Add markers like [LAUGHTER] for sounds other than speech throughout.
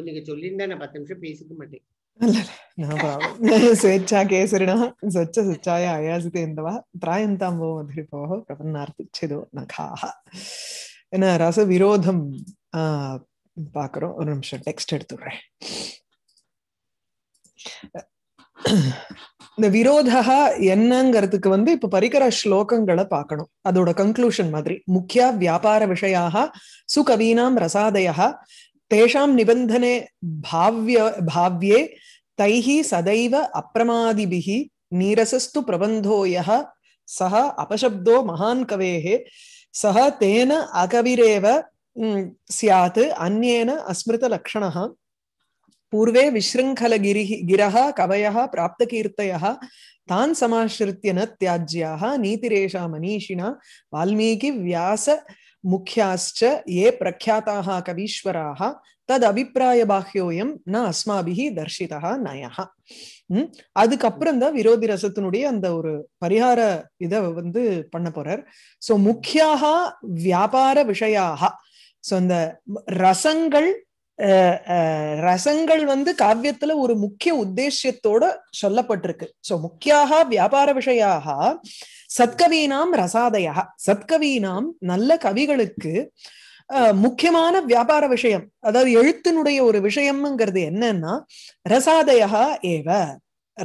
உனக்கு சொல்லியிருந்தா நான் பத்து நிமிஷம் பேசிக்க மாட்டேன் స్వేచ్ఛా కేసరిణ స్వచ్ఛ స్వచ్ఛాయ అయాసితేందవ ரச விரோதம் பார்க்குறோம் ஒரு நிமிஷம் டெக்ஸ்ட் எடுத்துடுறேன் இந்த விரோதா என்னங்கிறதுக்கு வந்து இப்ப பரிகர ஸ்லோகங்களை பார்க்கணும் அதோட கன்க்ளூஷன் மாதிரி முக்கிய வியாபார விஷயாக சுகவீனாம் ரசாதயா तेषां निबन्धने भाव्य भाव्ये तैः सदैव अप्रमादिभिः नीरसस्तु प्रबन्धो यः सः अपशब्दो महान् कवेः सः तेन अकविरेव स्यात् अन्येन अस्मृतलक्षणः पूर्वे विशृङ्खलगिरिः गिरः कवयः प्राप्तकीर्तयः तान् समाश्रित्य न त्याज्याः नीतिरेषा मनीषिणा वाल्मीकिव्यास முக்கியாச்ச ஏ பிரக்யாத்தாக கவீஸ்வராக தது அபிப்பிராய பாக்கியோயம் ந அஸ்மாபிஹி தர்ஷிதா நயா உம் அதுக்கப்புறம் தான் விரோதி ரசத்தினுடைய அந்த ஒரு பரிகார இத வந்து பண்ண போறார் சோ முக்கியாக வியாபார விஷயாக சோ அந்த ரசங்கள் ரசங்கள் வந்து காவியத்துல ஒரு முக்கிய உத்தேசியத்தோட சொல்லப்பட்டிருக்கு சோ முக்கியாக வியாபார விஷயாக சத்கவீனாம் ரசாதயா சத்கவீனாம் நல்ல கவிகளுக்கு முக்கியமான வியாபார விஷயம் அதாவது எழுத்தினுடைய ஒரு விஷயம்ங்கிறது என்னன்னா ரசாதயா ஏவ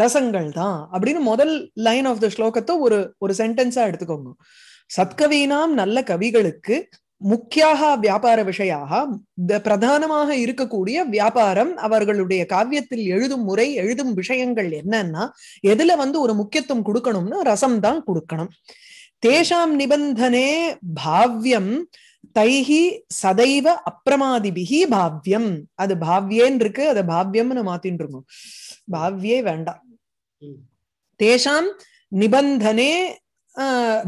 ரசங்கள் தான் அப்படின்னு முதல் லைன் ஆஃப் த ஸ்லோகத்தை ஒரு ஒரு சென்டென்ஸா எடுத்துக்கோங்க சத்கவீனாம் நல்ல கவிகளுக்கு முக்கியாக வியாபார விஷயாக பிரதானமாக இருக்கக்கூடிய வியாபாரம் அவர்களுடைய காவியத்தில் எழுதும் முறை எழுதும் விஷயங்கள் என்னன்னா எதுல வந்து ஒரு முக்கியத்துவம் கொடுக்கணும்னா ரசம் தான் கொடுக்கணும் தேஷாம் நிபந்தனே பாவ்யம் தைஹி சதைவ அப்பிரமாதிபிகி பாவ்யம் அது பாவ்யேன் இருக்கு அதை பாவ்யம்னு மாத்தின் இருக்கும் பாவ்யே வேண்டாம் தேஷாம் நிபந்தனே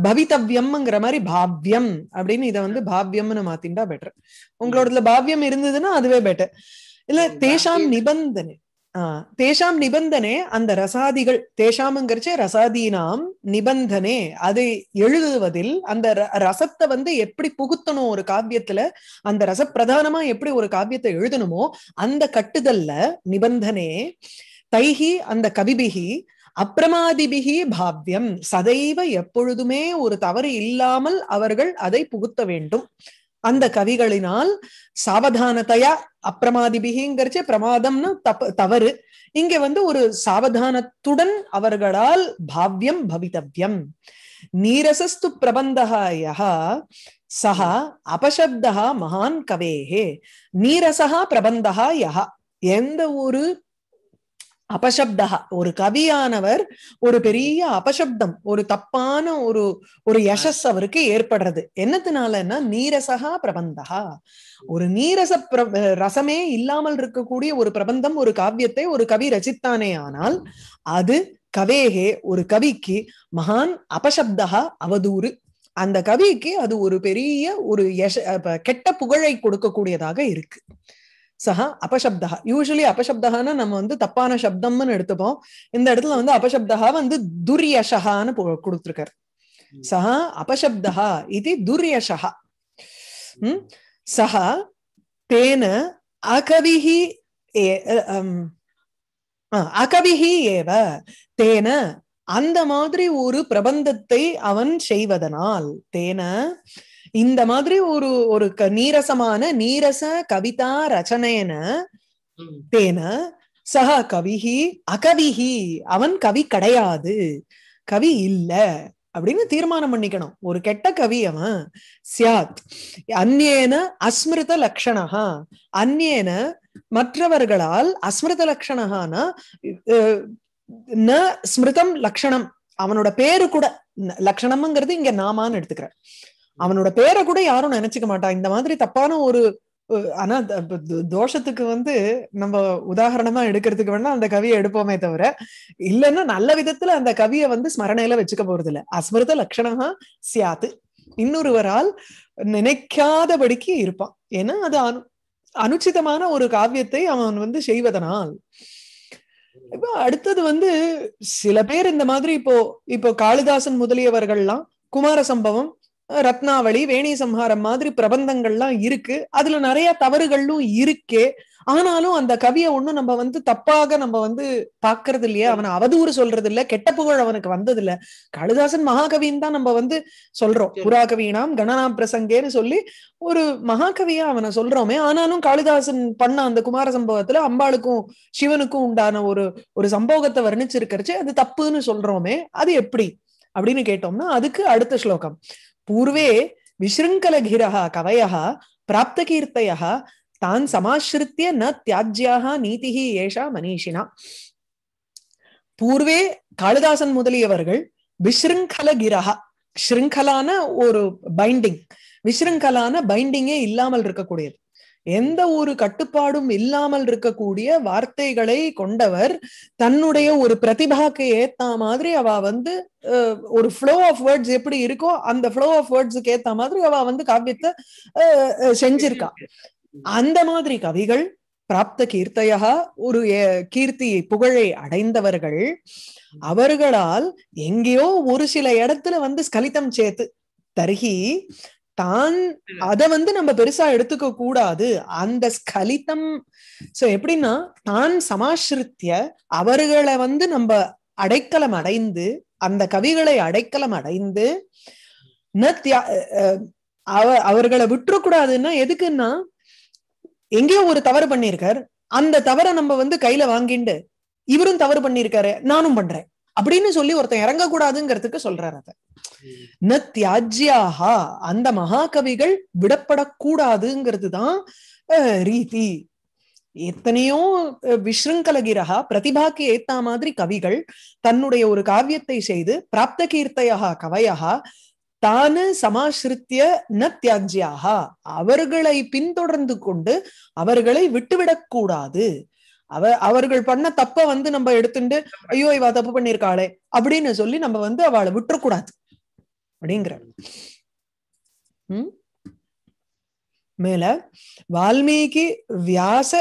பவித்தவ்யம்ங்கிற மாதிரி பாவ்யம் அப்படின்னு இதை வந்து பாவ்யம்னு மாத்திண்டா பெட்டர் உங்களோடதுல பாவ்யம் இருந்ததுன்னா அதுவே பெட்டர் இல்ல தேஷாம் நிபந்தனை ஆஹ் தேஷாம் நிபந்தனே அந்த ரசாதிகள் தேஷாமுங்கிறச்ச ரசாதீனாம் நிபந்தனே அதை எழுதுவதில் அந்த ரசத்தை வந்து எப்படி புகுத்தணும் ஒரு காவியத்துல அந்த ரசப்பிரதானமா எப்படி ஒரு காவியத்தை எழுதணுமோ அந்த கட்டுதல்ல நிபந்தனே தைஹி அந்த கவிபிகி அப்பிரமாதிபிகி பாவ்யம் சதைவ எப்பொழுதுமே ஒரு தவறு இல்லாமல் அவர்கள் அதை புகுத்த வேண்டும் அந்த கவிகளினால் சாவதானத்தையா அப்பிரமாதிபிகிங்கிறச்சு பிரமாதம்னு தப்ப தவறு இங்க வந்து ஒரு சாவதானத்துடன் அவர்களால் பாவ்யம் பவிதவ்யம் நீரசஸ்து பிரபந்தகா சா அபசப்தா மகான் கவேஹே நீரசா பிரபந்தகா யஹா எந்த ஒரு அபசப்தா ஒரு கவியானவர் ஒரு பெரிய அபசப்தம் ஒரு தப்பான ஒரு ஒரு யசஸ் அவருக்கு ஏற்படுறது என்னத்தினாலன்னா நீரசகா பிரபந்தகா ஒரு நீரச ரசமே இல்லாமல் இருக்கக்கூடிய ஒரு பிரபந்தம் ஒரு காவியத்தை ஒரு கவி ரசித்தானே ஆனால் அது கவேகே ஒரு கவிக்கு மகான் அபசப்தகா அவதூறு அந்த கவிக்கு அது ஒரு பெரிய ஒரு யஷ கெட்ட புகழை கொடுக்கக்கூடியதாக இருக்கு சஹா அபசப்தா யூஸ்வலி அபசப்தகான்னு நம்ம வந்து தப்பான சப்தம்னு எடுத்துப்போம் இந்த இடத்துல வந்து அபசப்தகா வந்து துர்யஷகான்னு கொடுத்துருக்காரு சஹா அபசப்தா இது துர்யஷா உம் சஹா தேன அகவிஹி அகவிஹி ஏவ தேன அந்த மாதிரி ஒரு பிரபந்தத்தை அவன் செய்வதனால் தேன இந்த மாதிரி ஒரு ஒரு நீரசமான நீரச கவிதா ரச்சனையன தேன சக கவிஹி அகவிஹி அவன் கவி கிடையாது கவி இல்ல அப்படின்னு தீர்மானம் பண்ணிக்கணும் ஒரு கெட்ட கவி அவன் சியாத் அந்நேன அஸ்மிருத லக்ஷணஹா அந்நேன மற்றவர்களால் அஸ்மிருத லக்ஷணஹானா ந ஸ்மிருதம் லக்ஷணம் அவனோட பேரு கூட லக்ஷணம்ங்கிறது இங்க நாமான்னு எடுத்துக்கிறேன் அவனோட பேரை கூட யாரும் நினைச்சுக்க மாட்டான் இந்த மாதிரி தப்பான ஒரு ஆனா தோஷத்துக்கு வந்து நம்ம உதாரணமா எடுக்கிறதுக்கு வேணா அந்த கவியை எடுப்போமே தவிர இல்லைன்னா நல்ல விதத்துல அந்த கவியை வந்து ஸ்மரணையில வச்சுக்க போறது இல்ல அஸ்மிருத லட்சணமா சியாத்து இன்னொருவரால் நினைக்காதபடிக்கு இருப்பான் ஏன்னா அது அனு அனுச்சிதமான ஒரு காவியத்தை அவன் வந்து செய்வதனால் இப்ப அடுத்தது வந்து சில பேர் இந்த மாதிரி இப்போ இப்போ காளிதாசன் முதலியவர்கள்லாம் குமார சம்பவம் ரத்னாவளி வேணி சம்ஹாரம் மாதிரி பிரபந்தங்கள்லாம் இருக்கு அதுல நிறைய தவறுகளும் இருக்கே ஆனாலும் அந்த கவியை ஒண்ணும் நம்ம வந்து தப்பாக நம்ம வந்து பாக்குறது இல்லையா அவனை அவதூறு சொல்றது இல்ல கெட்ட புகழ் அவனுக்கு வந்தது இல்ல காளிதாசன் மகாகவின்னு தான் நம்ம வந்து சொல்றோம் புறாகவினாம் கணனாம் பிரசங்கேன்னு சொல்லி ஒரு மகாகவியா அவனை சொல்றோமே ஆனாலும் காளிதாசன் பண்ண அந்த குமார சம்பவத்துல அம்பாளுக்கும் சிவனுக்கும் உண்டான ஒரு ஒரு சம்பவத்தை வர்ணிச்சிருக்கிறச்சு அது தப்புன்னு சொல்றோமே அது எப்படி அப்படின்னு கேட்டோம்னா அதுக்கு அடுத்த ஸ்லோகம் पूर्वे विशृङ्खलघिरः कवयः प्राप्तकीर्तयः तान् समाश्रित्य न त्याज्याः நீதி ஏஷா மனிஷினா பூர்வே காளிதாசன் முதலியவர்கள் விஸ்ருங்கலகிரஹா ஸ்ருங்கலான ஒரு பைண்டிங் விஸ்ருங்கலான பைண்டிங்கே இல்லாமல் இருக்கக்கூடியது எந்த ஒரு கட்டுப்பாடும் இல்லாமல் இருக்கக்கூடிய வார்த்தைகளை கொண்டவர் தன்னுடைய ஒரு பிரதிபாக்கு ஏத்த மாதிரி அவ வந்து ஒரு ஃப்ளோ ஆஃப் வேர்ட்ஸ் எப்படி இருக்கோ அந்த ஃப்ளோ ஆஃப் வேர்ட்ஸுக்கு ஏத்த மாதிரி அவ வந்து காவியத்தை செஞ்சிருக்கா அந்த மாதிரி கவிகள் பிராப்த கீர்த்தையா ஒரு கீர்த்தி புகழை அடைந்தவர்கள் அவர்களால் எங்கேயோ ஒரு சில இடத்துல வந்து ஸ்கலிதம் சேர்த்து தருகி தான் அத வந்து நம்ம பெருசா எடுத்துக்க கூடாது அந்த ஸ்கலிதம் சோ எப்படின்னா தான் சமாசிருத்திய அவர்களை வந்து நம்ம அடைக்கலம் அடைந்து அந்த கவிகளை அடைக்கலம் அடைந்து அவ அவர்களை விட்டுறக்கூடாதுன்னா எதுக்குன்னா எங்கேயோ ஒரு தவறு பண்ணியிருக்கார் அந்த தவறை நம்ம வந்து கையில வாங்கிண்டு இவரும் தவறு பண்ணியிருக்காரு நானும் பண்றேன் அப்படின்னு சொல்லி ஒருத்தன் கூடாதுங்கிறதுக்கு சொல்றாரு அதை ந தியாஜ்யாகா அந்த மகாகவிகள் விடப்படக்கூடாதுங்கிறது தான் ரீதி எத்தனையோ விஷ்ருங்கலகிரகா பிரதிபாக்கு ஏத்த மாதிரி கவிகள் தன்னுடைய ஒரு காவியத்தை செய்து பிராப்த கீர்த்தையா கவையா தானு சமாசிருத்திய ந தியாஜ்யாகா அவர்களை பின்தொடர்ந்து கொண்டு அவர்களை விட்டுவிடக்கூடாது அவ அவர்கள் பண்ண தப்ப வந்து நம்ம எடுத்துட்டு ஐயோ இவா தப்பு பண்ணிருக்காளே அப்படின்னு சொல்லி நம்ம வந்து அவளை விட்டுறக்கூடாது அப்படிங்கிற மேல வால்மீகி வியாச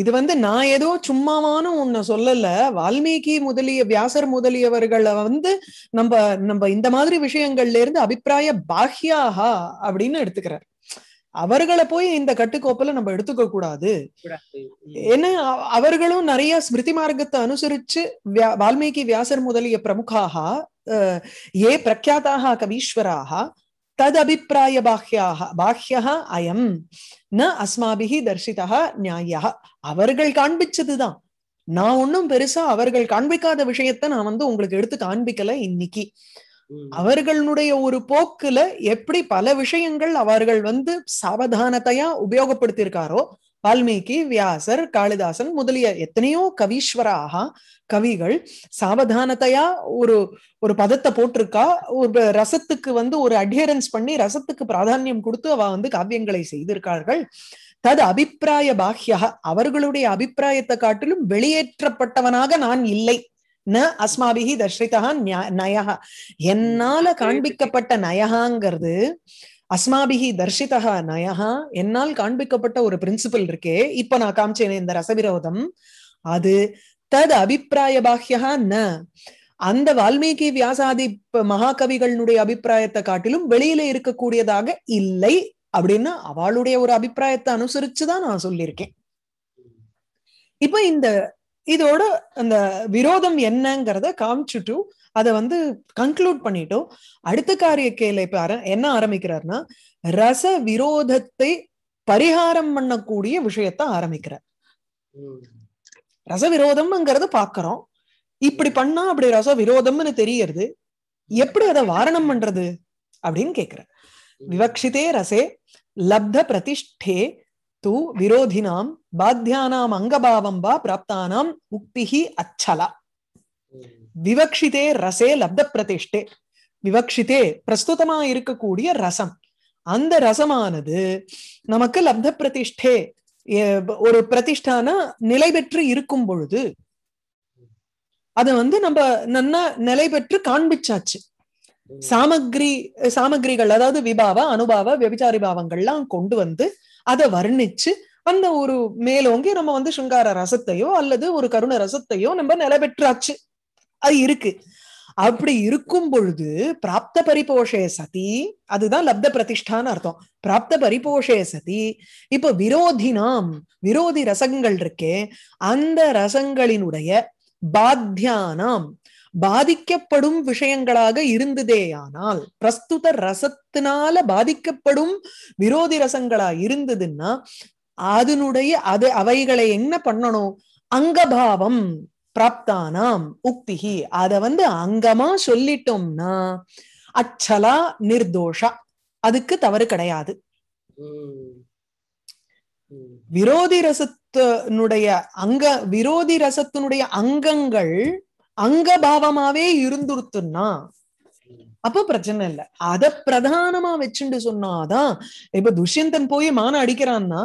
இது வந்து நான் ஏதோ சும்மாவான ஒன்னு சொல்லல வால்மீகி முதலிய வியாசர் முதலியவர்களை வந்து நம்ம நம்ம இந்த மாதிரி விஷயங்கள்ல இருந்து அபிப்பிராய பாஹ்யாகா அப்படின்னு எடுத்துக்கிறார் அவர்களை போய் இந்த கட்டுக்கோப்பில நம்ம எடுத்துக்க கூடாது ஏன்னா அவர்களும் நிறைய ஸ்மிருதி மார்க்கத்தை அனுசரிச்சு வால்மீகி வியாசர் முதலிய பிரமுகாக ये प्रख्याताः कवीश्वराः ததபிப்பிராயபாஹ்யாக பாஹ்யா அயம் ந அஸ்மாபிகி தர்ஷிதா நியாயா அவர்கள் காண்பிச்சதுதான் நான் ஒன்னும் பெருசா அவர்கள் காண்பிக்காத விஷயத்த நான் வந்து உங்களுக்கு எடுத்து காண்பிக்கல இன்னைக்கு அவர்களுடைய ஒரு போக்குல எப்படி பல விஷயங்கள் அவர்கள் வந்து சாவதானத்தையா உபயோகப்படுத்தியிருக்காரோ வால்மீகி வியாசர் காளிதாசன் முதலிய எத்தனையோ கவீஸ்வராக கவிகள் சாவதானத்தையா ஒரு ஒரு பதத்தை போட்டிருக்கா ஒரு ரசத்துக்கு வந்து ஒரு அட்ஹியரன்ஸ் பண்ணி ரசத்துக்கு பிராதானியம் கொடுத்து அவ வந்து காவியங்களை செய்திருக்கார்கள் தது அபிப்பிராய பாஹ்யா அவர்களுடைய அபிப்பிராயத்தை காட்டிலும் வெளியேற்றப்பட்டவனாக நான் இல்லை ந அஸ்மாபிகி தர்ஷிதா நயா என்னால காண்பிக்கப்பட்ட நயகாங்கிறது அஸ்மாபிகி தர்ஷிதா நயா என்னால் காண்பிக்கப்பட்ட ஒரு பிரின்சிபல் இருக்கே இப்ப நான் காமிச்சேனே இந்த ரசவிரோதம் அது தத் அபிப்பிராய பாஹ்யா ந அந்த வால்மீகி வியாசாதி மகாகவிகளினுடைய அபிப்பிராயத்தை காட்டிலும் வெளியில இருக்கக்கூடியதாக இல்லை அப்படின்னு அவளுடைய ஒரு அபிப்பிராயத்தை அனுசரிச்சுதான் நான் சொல்லியிருக்கேன் இப்ப இந்த இதோட அந்த விரோதம் என்னங்கிறத காமிச்சுட்டு அதை வந்து கன்க்ளூட் பண்ணிட்டோம் அடுத்த காரிய கேள்வி இப்ப என்ன ஆரம்பிக்கிறார்னா ரச விரோதத்தை பரிகாரம் பண்ணக்கூடிய விஷயத்த ஆரம்பிக்கிறார் ரச விரோதம்ங்கிறத பாக்குறோம் இப்படி பண்ணா அப்படி ரச விரோதம்னு தெரியறது எப்படி அதை வாரணம் பண்றது அப்படின்னு கேக்குற விவக்ஷிதே ரசே லப்த பிரதிஷ்டே தூ விரோதினாம் பாத்தியானாம் அங்கபாவம் வா பிராப்தானாம் உக்திஹி அச்சலா விவக்ஷிதே ரசே லப்த பிரதிஷ்டே விவக்ஷிதே பிரஸ்துதமா இருக்கக்கூடிய ரசம் அந்த ரசமானது நமக்கு லப்த பிரதிஷ்டே ஒரு பிரதிஷ்டான நிலை பெற்று இருக்கும் பொழுது அது வந்து நம்ம நன்னா நிலை பெற்று காண்பிச்சாச்சு சாமக்ரி சாமக்ரிகள் அதாவது விபாவ அனுபாவ வெபிச்சாரி பாவங்கள்லாம் கொண்டு வந்து அதை வர்ணிச்சு அந்த ஒரு மேலோங்கி நம்ம வந்து சுங்கார ரசத்தையோ அல்லது ஒரு கருண ரசத்தையோ நம்ம நிலை பெற்றாச்சு அது இருக்கு அப்படி இருக்கும் பொழுது பிராப்த பரிபோஷே சதி அதுதான் லப்த பிரதிஷ்டான்னு அர்த்தம் பிராப்த பரிபோஷே சதி இப்ப விரோதி நாம் விரோதி ரசங்கள் இருக்கே அந்த ரசங்களினுடைய பாத்தியானாம் பாதிக்கப்படும் விஷயங்களாக இருந்ததேயானால் பிரஸ்துத ரசத்தினால பாதிக்கப்படும் விரோதி ரசங்களா இருந்ததுன்னா அதனுடைய அது அவைகளை என்ன பண்ணணும் அங்கபாவம் பிராப்தானாம் உக்திஹி அத வந்து அங்கமா சொல்லிட்டோம்னா அச்சலா நிர்தோஷா அதுக்கு தவறு கிடையாது விரோதி ரசத்தினுடைய அங்க விரோதி ரசத்தினுடைய அங்கங்கள் அங்க பாவமாவே இருந்துருத்துன்னா அப்ப பிரச்சனை இல்ல அத பிரதானமா வச்சுட்டு சொன்னாதான் இப்ப துஷ்யந்தன் போய் மான அடிக்கிறான்னா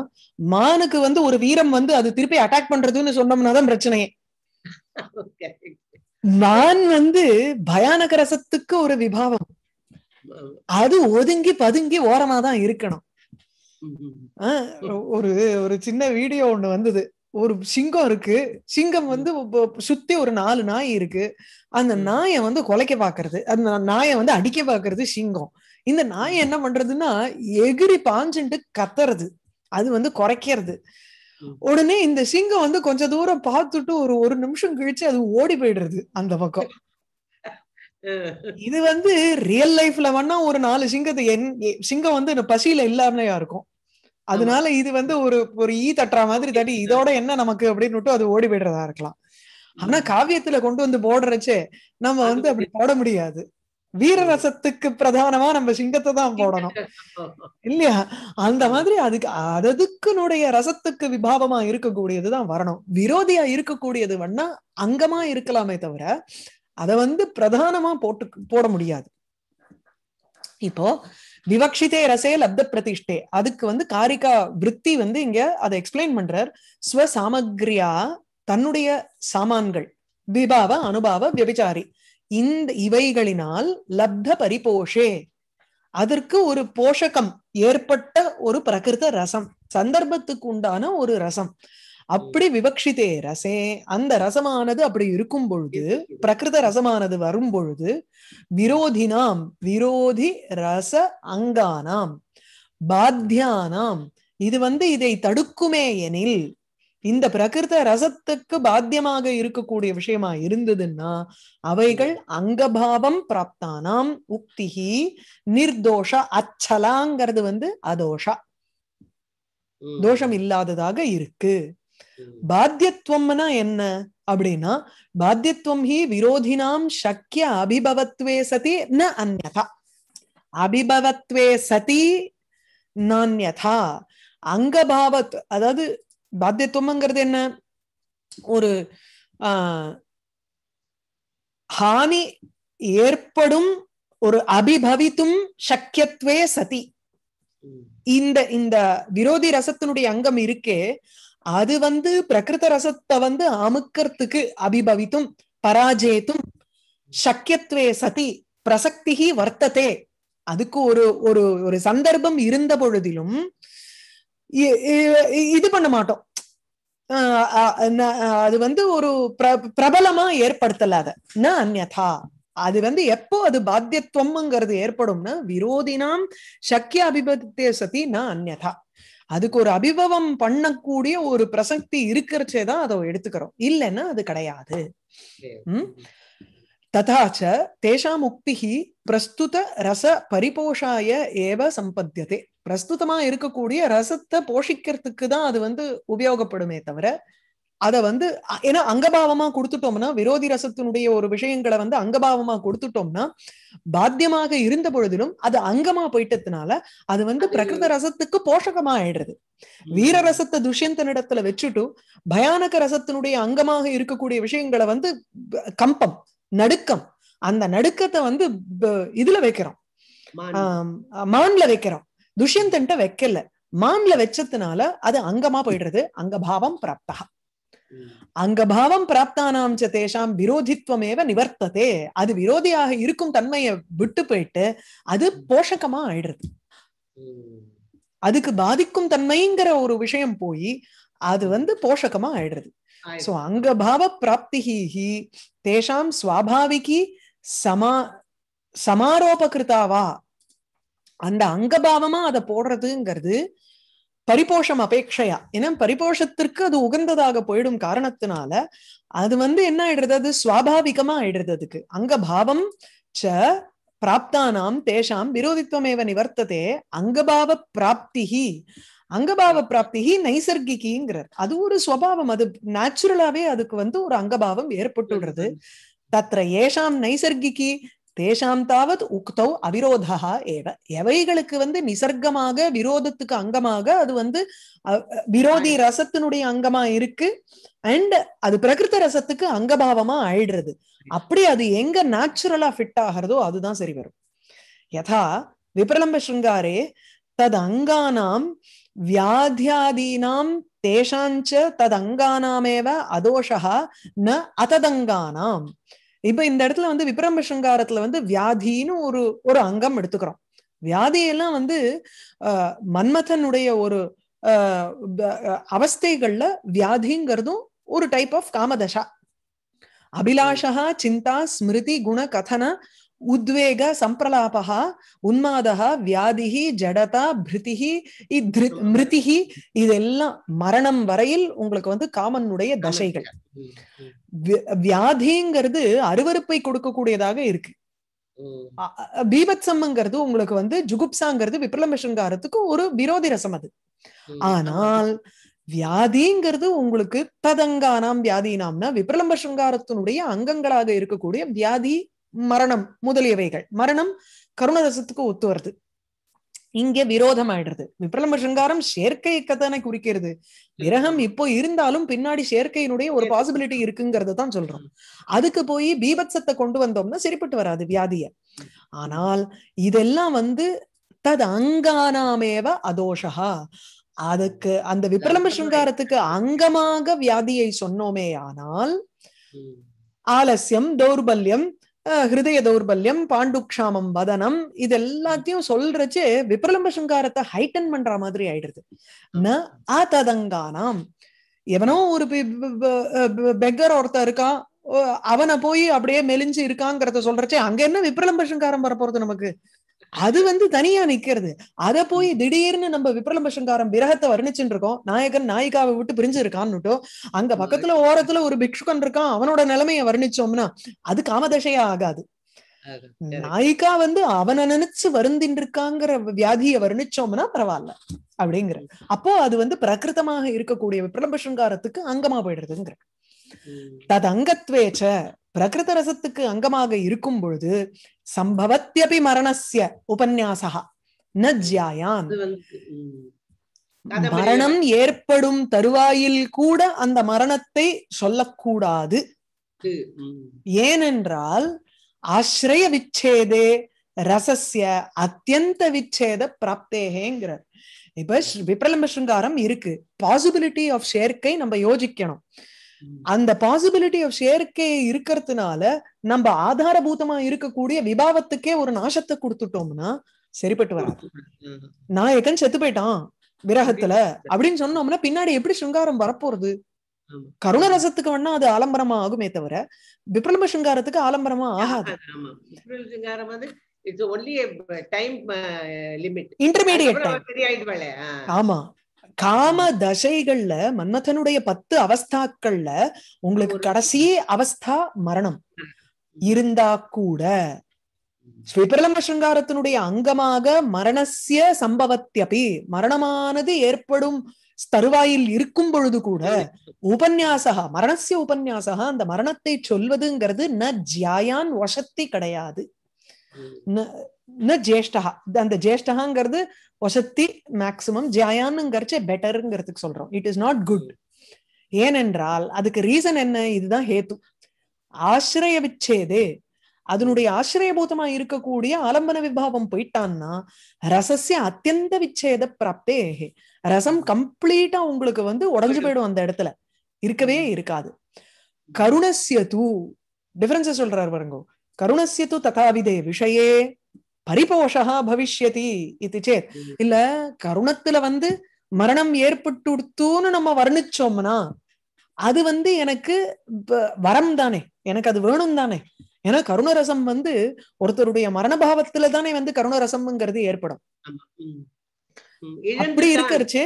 மானுக்கு வந்து ஒரு வீரம் வந்து அது திருப்பி அட்டாக் பண்றதுன்னு சொன்னோம்னாதான் பிரச்சனையே நான் வந்து பயானக ரசத்துக்கு ஒரு விபாவம் அது ஒதுங்கி பதுங்கி ஓரமா தான் இருக்கணும் ஒரு ஒரு சின்ன வீடியோ ஒண்ணு வந்தது ஒரு சிங்கம் இருக்கு சிங்கம் வந்து சுத்தி ஒரு நாலு நாய் இருக்கு அந்த நாயை வந்து கொலைக்க பாக்குறது அந்த நாயை வந்து அடிக்க பாக்குறது சிங்கம் இந்த நாய் என்ன பண்றதுன்னா எகிரி பாஞ்சுட்டு கத்துறது அது வந்து குறைக்கிறது உடனே இந்த சிங்கம் வந்து கொஞ்ச தூரம் பார்த்துட்டு ஒரு ஒரு நிமிஷம் கழிச்சு அது ஓடி போயிடுறது அந்த பக்கம் இது வந்து ரியல் லைஃப்ல வேணா ஒரு நாலு சிங்கத்தை என் சிங்கம் வந்து பசியில இல்லாமையா இருக்கும் அதனால இது வந்து ஒரு ஒரு ஈ தட்டுற மாதிரி தட்டி இதோட என்ன நமக்கு அப்படின்னு அது ஓடி போயிடுறதா இருக்கலாம் ஆனா காவியத்துல கொண்டு வந்து போடுறச்சே நம்ம வந்து அப்படி போட முடியாது வீரரசத்துக்கு பிரதானமா நம்ம சிங்கத்தை தான் போடணும் [LAUGHS] இல்லையா அந்த மாதிரி அதுக்கு அததுக்குனுடைய ரசத்துக்கு விபாவமா இருக்கக்கூடியதுதான் வரணும் விரோதியா இருக்கக்கூடியது வேணா அங்கமா இருக்கலாமே தவிர அத வந்து பிரதானமா போட்டு போட முடியாது இப்போ விவக்ஷிதே ரசே லப்த பிரதிஷ்டே அதுக்கு வந்து காரிகா விற்பி வந்து இங்க அதை எக்ஸ்பிளைன் பண்றார் ஸ்வ சாமக்ரியா தன்னுடைய சாமான்கள் விபாவ அனுபாவ விபிச்சாரி இந்த இவைகளினால் லப்த பரிபோஷே அதற்கு ஒரு போஷகம் ஏற்பட்ட ஒரு பிரகிருத ரசம் சந்தர்ப்பத்துக்கு உண்டான ஒரு ரசம் அப்படி விவக்ஷிதே ரசே அந்த ரசமானது அப்படி இருக்கும் பொழுது பிரகிருத ரசமானது வரும் பொழுது விரோதினாம் விரோதி ரச அங்கானாம் பாத்தியானாம் இது வந்து இதை தடுக்குமே எனில் இந்த பிரகிருத ரசத்துக்கு பாத்தியமாக இருக்கக்கூடிய விஷயமா இருந்ததுன்னா அவைகள் அங்கபாவம் பிராப்தானாம் உக்திஹி நிர்தோஷ அச்சலாங்கிறது வந்து அதோஷா தோஷம் இல்லாததாக இருக்கு பாத்தியத்துவம்னா என்ன அப்படின்னா பாத்தியத்துவம் ஹி விரோதினாம் சக்கிய அபிபவத்வே சதி ந அந்நதா அபிபவத்வே சதி நான்யதா அங்கபாவத் அதாவது பாத்தியத்துவம்ங்கிறது என்ன ஒரு ஹானி ஏற்படும் ஒரு அபிபவித்தும் சக்கியத்வே சதி இந்த இந்த விரோதி ரசத்தினுடைய அங்கம் இருக்கே அது வந்து பிரகிருத ரசத்தை வந்து அமுக்கிறதுக்கு அபிபவித்தும் பராஜயத்தும் சக்கியத்வே சதி பிரசக்தி வர்த்ததே அதுக்கு ஒரு ஒரு ஒரு சந்தர்ப்பம் இருந்த பொழுதிலும் இது பண்ண மாட்டோம் அது வந்து ஒரு பிரபலமா ஏற்படுத்தலாத ந அந்நதா அது வந்து எப்போ அது பாத்தியத்துவம்ங்கிறது ஏற்படும்னா விரோதினாம் சக்கிய அபிபத்திய சதி நான் அந்நதா அதுக்கு ஒரு அபிபவம் பண்ணக்கூடிய ஒரு பிரசக்தி இருக்கிறச்சேதான் அதை எடுத்துக்கிறோம் இல்லைன்னா அது கிடையாது உம் तथा च तेषाम् उक्तिः பிரஸ்துத ஏவ சம்பத்தியதே பிரஸ்துதமா இருக்கக்கூடிய ரசத்தை போஷிக்கிறதுக்கு தான் அது வந்து உபயோகப்படுமே தவிர அதை வந்து ஏன்னா அங்கபாவமா கொடுத்துட்டோம்னா விரோதி ரசத்தினுடைய ஒரு விஷயங்களை வந்து அங்கபாவமா கொடுத்துட்டோம்னா பாத்தியமாக இருந்த பொழுதிலும் அது அங்கமா போயிட்டதுனால அது வந்து பிரகிருத ரசத்துக்கு போஷகமா ஆயிடுறது வீர ரசத்தை துஷ்யந்தனிடத்துல வச்சுட்டு பயானக ரசத்தினுடைய அங்கமாக இருக்கக்கூடிய விஷயங்களை வந்து கம்பம் நடுக்கம் அந்த நடுக்கத்தை வந்து இதுல வைக்கிறோம் மான்ல வைக்கிறோம் துஷ்யந்தன்ட்ட வைக்கல மான்ல வச்சதுனால அது அங்கமா போயிடுறது அங்க பாவம் பிராப்தா அங்க பாவம் பிராப்தானாம் சேஷாம் விரோதித்வமேவ நிவர்த்ததே அது விரோதியாக இருக்கும் தன்மையை விட்டு போயிட்டு அது போஷகமா ஆயிடுறது அதுக்கு பாதிக்கும் தன்மைங்கிற ஒரு விஷயம் போய் அது வந்து போஷகமா ஆயிடுறது சோ அங்கபாவ பிராப்தி தேஷாம் சுவாபாவிகி சமா சமாரோபகிருத்தாவா அந்த அங்கபாவமா அதை போடுறதுங்கிறது பரிபோஷம் அபேட்சையா ஏன்னா பரிபோஷத்திற்கு அது உகந்ததாக போயிடும் காரணத்தினால அது வந்து என்ன ஆயிடுறது அது சுவாபாவிகமா ஆயிடுறது அதுக்கு அங்கபாவம் ச பிராப்தானாம் தேஷாம் விரோதித்வமேவ நிவர்த்ததே அங்கபாவ பிராப்தி அங்கபாவ பிராப்திகி நைசர்கிகிங்கிறார் அது ஒரு சுவாவம் அது நேச்சுரலாவே அதுக்கு வந்து ஒரு அங்கபாவம் ஏற்பட்டுள்ளது தத்திர ஏஷாம் நைசர்கிகி தேஷாம் தாவது உக்தௌ அவிரோதா ஏவ எவைகளுக்கு வந்து நிசர்க்கமாக விரோதத்துக்கு அங்கமாக அது வந்து விரோதி ரசத்தினுடைய அங்கமா இருக்கு அண்ட் அது பிரகிருத ரசத்துக்கு அங்கபாவமா ஆயிடுறது அப்படி அது எங்க நேச்சுரலா ஃபிட் ஆகிறதோ அதுதான் சரி வரும் யதா விபரலம்ப ஸ்ருங்காரே தது அங்கானாம் வியாதியாதீனாம் தேஷாஞ்ச ததங்கானாமேவ அதோஷா ந அததங்கானாம் இப்ப இந்த இடத்துல வந்து விபரம்ப சிங்காரத்துல வந்து வியாதின்னு ஒரு ஒரு அங்கம் எடுத்துக்கிறோம் வியாதியெல்லாம் வந்து மன்மதனுடைய ஒரு அஹ் அவஸ்தைகள்ல வியாதிங்கிறதும் ஒரு டைப் ஆஃப் காமதசா அபிலாஷா சிந்தா ஸ்மிருதி குண கதன உத்வேக சம்பிரலாபா உன்மாதா வியாதிகி ஜடதா பிரித்திகி மிருதிகி இதெல்லாம் மரணம் வரையில் உங்களுக்கு வந்து காமனுடைய தசைகள் வியாதிங்கிறது அருவறுப்பை கொடுக்கக்கூடியதாக இருக்கு பீபத்சம்ங்கிறது உங்களுக்கு வந்து ஜுகுப்சாங்கிறது சங்காரத்துக்கு ஒரு விரோதி ரசம் அது ஆனால் வியாதிங்கிறது உங்களுக்கு ததங்கானாம் வியாதினாம்னா விப்ரலம்ப சங்காரத்தினுடைய அங்கங்களாக இருக்கக்கூடிய வியாதி மரணம் முதலியவைகள் மரணம் கருணரசத்துக்கு ஒத்து வருது இங்கே விரோதம் ஆயிடுறது விப்ரலம்ப சிங்காரம் சேர்க்கை கதனை குறிக்கிறது விரகம் இப்போ இருந்தாலும் பின்னாடி சேர்க்கையினுடைய ஒரு பாசிபிலிட்டி இருக்குங்கிறத தான் சொல்றோம் அதுக்கு போய் பீபத்சத்தை கொண்டு வந்தோம்னா சரிப்பட்டு வராது வியாதிய ஆனால் இதெல்லாம் வந்து தது அங்கானாமேவ அதோஷா அதுக்கு அந்த விப்ரலம்ப சிங்காரத்துக்கு அங்கமாக வியாதியை சொன்னோமே ஆனால் ஆலசியம் தௌர்பல்யம் ஹிருதய தௌர்பல்யம் பாண்டுக்ஷாமம் வதனம் இது எல்லாத்தையும் சொல்றச்சு விப்ரலம்ப சங்காரத்தை ஹைட்டன் பண்ற மாதிரி ஆயிடுது ந அததங்கானாம் எவனோ ஒரு பெக்கர் ஒருத்தர் இருக்கா அவனை போய் அப்படியே மெலிஞ்சு இருக்காங்கிறத சொல்றச்சே அங்க என்ன விப்ரலம்ப சங்காரம் வரப்போறது நமக்கு அது வந்து தனியா நிக்கிறது அத போய் திடீர்னு நம்ம விப்ரலம்ப சங்காரம் விரகத்தை வர்ணிச்சுட்டு இருக்கோம் நாயகன் நாயிகாவை விட்டு பிரிஞ்சு இருக்கான்னுட்டும் அங்க பக்கத்துல ஓரத்துல ஒரு பிக்ஷுக்கன் இருக்கான் அவனோட நிலைமைய வர்ணிச்சோம்னா அது காமதசையா ஆகாது நாயிகா வந்து அவனை நினைச்சு வருந்தின் இருக்காங்கிற வியாதிய வர்ணிச்சோம்னா பரவாயில்ல அப்படிங்கிற அப்போ அது வந்து பிரகிருத்தமாக இருக்கக்கூடிய விப்ரலம்ப சங்காரத்துக்கு அங்கமா போயிடுறதுங்கிற தது அங்கத்வேச்ச பிரகிருத ரசத்துக்கு அங்கமாக இருக்கும் பொழுது சம்பவத்தியபி மரணஸ்ய உபன்யாசா ந ஜியாயான் மரணம் ஏற்படும் தருவாயில் கூட அந்த மரணத்தை சொல்லக்கூடாது ஏனென்றால் ஆசிரிய விச்சேதே ரசசிய அத்தியந்த விச்சேத பிராப்தேகேங்கிறார் இப்ப விப்ரலம்ப சிருங்காரம் இருக்கு பாசிபிலிட்டி ஆஃப் சேர்க்கை நம்ம யோசிக்கணும் அந்த பாசிபிலிட்டி ஆஃப் ஷேருக்கே இருக்கிறதுனால நம்ம ஆதாரபூதமா இருக்கக்கூடிய விபாவத்துக்கே ஒரு நாசத்தை கொடுத்துட்டோம்னா சரிப்பட்டு வராது நாயக்கன் செத்து போயிட்டான் விரகத்துல அப்படின்னு சொன்னோம்னா பின்னாடி எப்படி சுங்காரம் வரப்போறது கருணரசத்துக்கு வேணா அது ஆலம்பரமா ஆகுமே தவிர விப்ரம சுங்காரத்துக்கு ஆலம்பரமா ஆகாது இன்டர்மீடியட் ஆமா காம தசைகள்ல மன்மதனுடைய பத்து அவஸ்தாக்கள்ல உங்களுக்கு கடைசி அவஸ்தா மரணம் இருந்தா கூட ஸ்ரீபிரலம்ப சங்காரத்தினுடைய அங்கமாக மரணசிய சம்பவத்தியபி மரணமானது ஏற்படும் தருவாயில் இருக்கும் பொழுது கூட உபன்யாசகா மரணசிய உபன்யாசகா அந்த மரணத்தை சொல்வதுங்கிறது ந ஜியாயான் வசத்தி கிடையாது ந அந்த ஜேஷ்டஹாங்கிறது வசத்தி மேக்சிமம் ஜயானுங்கிறச்சே பெட்டருங்கிறதுக்கு சொல்றோம் இட் இஸ் நாட் குட் ஏனென்றால் அதுக்கு ரீசன் என்ன இதுதான் ஹேத்து ஆசிரிய விச்சேதே அதனுடைய ஆசிரியபூதமா இருக்கக்கூடிய ஆலம்பன விபாவம் போயிட்டான்னா ரசசிய அத்தியந்த விச்சேத பிராப்தே ரசம் கம்ப்ளீட்டா உங்களுக்கு வந்து உடஞ்சு போயிடும் அந்த இடத்துல இருக்கவே இருக்காது கருணசிய தூ டிஃபரன்ஸ் சொல்றாரு பாருங்க கருணசிய து ததாவிதே விஷயே பரிபோஷா பவிஷ்யதி இது சேத் இல்ல கருணத்துல வந்து மரணம் ஏற்பட்டுன்னு நம்ம வர்ணிச்சோம்னா அது வந்து எனக்கு வரம் தானே எனக்கு அது வேணும் தானே ஏன்னா கருணரசம் வந்து ஒருத்தருடைய மரணபாவத்துல தானே வந்து கருணரசம்ங்கிறது ஏற்படும் அப்படி இருக்கிறச்சு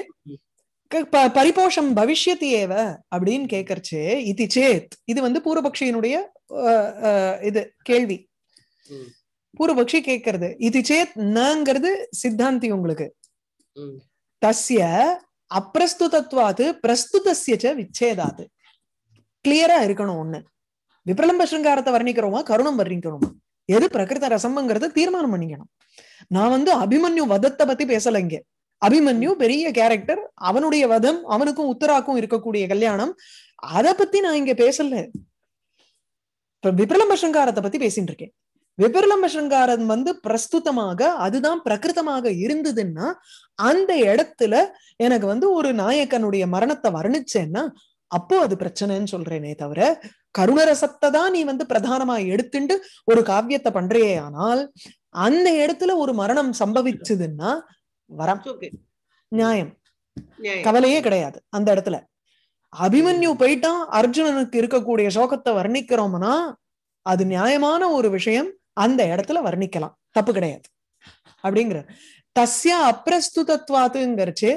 பரிபோஷம் பவிஷ்யத்தி ஏவ அப்படின்னு கேக்குறச்சு இது சேத் இது வந்து பூர்வபக்ஷியினுடைய இது கேள்வி பூர்வபக்ஷி கேட்கறது இது சேத் நங்கிறது சித்தாந்தி உங்களுக்கு தஸ்ய அப்பிரஸ்துதத்வாது பிரஸ்துதஸ்ய விச்சேதாது கிளியரா இருக்கணும் ஒண்ணு விபிரலம்ப சிருங்காரத்தை வர்ணிக்கிறோமா கருணம் வர்ணிக்கிறோமா எது பிரகிருத ரசம்ங்கிறது தீர்மானம் பண்ணிக்கணும் நான் வந்து அபிமன்யு வதத்தை பத்தி பேசல இங்க அபிமன்யு பெரிய கேரக்டர் அவனுடைய வதம் அவனுக்கும் உத்தராக்கும் இருக்கக்கூடிய கல்யாணம் அதை பத்தி நான் இங்க பேசல இப்ப விபிரலம்ப சங்காரத்தை பத்தி பேசிட்டு இருக்கேன் விபரலம்ப சங்காரம் வந்து பிரஸ்துதமாக அதுதான் பிரகிருதமாக இருந்ததுன்னா அந்த இடத்துல எனக்கு வந்து ஒரு நாயக்கனுடைய மரணத்தை வர்ணிச்சேன்னா அப்போ அது பிரச்சனைன்னு சொல்றேனே தவிர கருணரசத்தை தான் நீ வந்து பிரதானமா எடுத்துண்டு ஒரு காவியத்தை பண்றியே ஆனால் அந்த இடத்துல ஒரு மரணம் சம்பவிச்சதுன்னா வரம் நியாயம் கவலையே கிடையாது அந்த இடத்துல அபிமன்யு போயிட்டான் அர்ஜுனனுக்கு இருக்கக்கூடிய சோகத்தை வர்ணிக்கிறோம்னா அது நியாயமான ஒரு விஷயம் அந்த இடத்துல வர்ணிக்கலாம் தப்பு கிடையாது அப்படிங்கிற தஸ்யா அப்பிரஸ்துதத்வாத்துங்கிறச்சு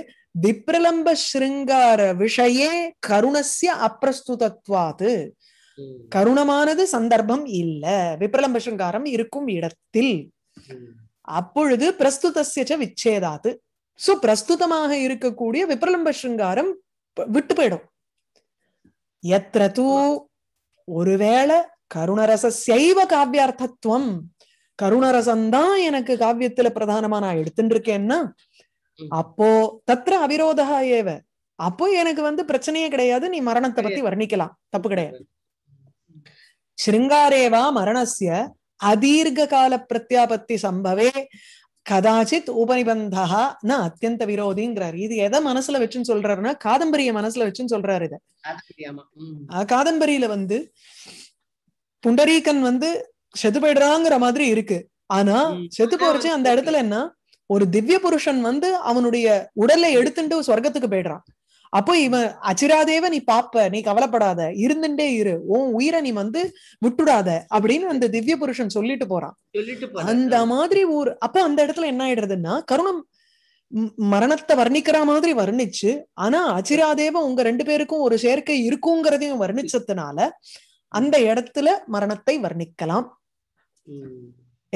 விப்ரலம்ப ஸ்ருங்கார விஷய கருணசிய அப்பிரஸ்துதத்வாத்து கருணமானது சந்தர்ப்பம் இல்ல விப்ரலம்ப ஸ்ருங்காரம் இருக்கும் இடத்தில் அப்பொழுது பிரஸ்துதசிய விச்சேதாத்து சோ பிரஸ்துதமாக இருக்கக்கூடிய விப்ரலம்ப ஸ்ருங்காரம் விட்டு போயிடும் எத்திர தூ ஒருவேளை கருணரசைவ காவியார்த்தத்துவம் கருணரசம்தான் எனக்கு காவியத்துல பிரதானமா நான் எடுத்துட்டு இருக்கேன்னா அப்போ தத்திர அவிரோதா ஏவ அப்போ எனக்கு வந்து பிரச்சனையே கிடையாது நீ மரணத்தை பத்தி வர்ணிக்கலாம் தப்பு கிடையாது ஸ்ருங்காரேவா மரணசிய அதீர்கால பிரத்யாபத்தி சம்பவே கதாச்சித் உபநிபந்தா ந அத்தியந்த விரோதிங்கிறாரு இது எதை மனசுல வச்சுன்னு சொல்றாருன்னா காதம்பரிய மனசுல வச்சுன்னு சொல்றாரு இத காதம்பரியில வந்து புண்டரீகன் வந்து செத்து போயிடுறாங்கிற மாதிரி இருக்கு ஆனா செத்து போறச்சு அந்த இடத்துல என்ன ஒரு திவ்ய புருஷன் வந்து அவனுடைய உடலை எடுத்துட்டு சொர்க்கத்துக்கு போயிடுறான் அப்போ இவன் அச்சிராதேவ நீ பாப்ப நீ கவலைப்படாத இருந்துட்டே இரு உன் உயிரை நீ வந்து விட்டுடாத அப்படின்னு அந்த திவ்ய புருஷன் சொல்லிட்டு போறான் அந்த மாதிரி ஊர் அப்ப அந்த இடத்துல என்ன ஆயிடுறதுன்னா கருணம் மரணத்தை வர்ணிக்கிற மாதிரி வர்ணிச்சு ஆனா அச்சிராதேவ உங்க ரெண்டு பேருக்கும் ஒரு சேர்க்கை இருக்குங்கிறதையும் வர்ணிச்சதுனால அந்த இடத்துல மரணத்தை வர்ணிக்கலாம்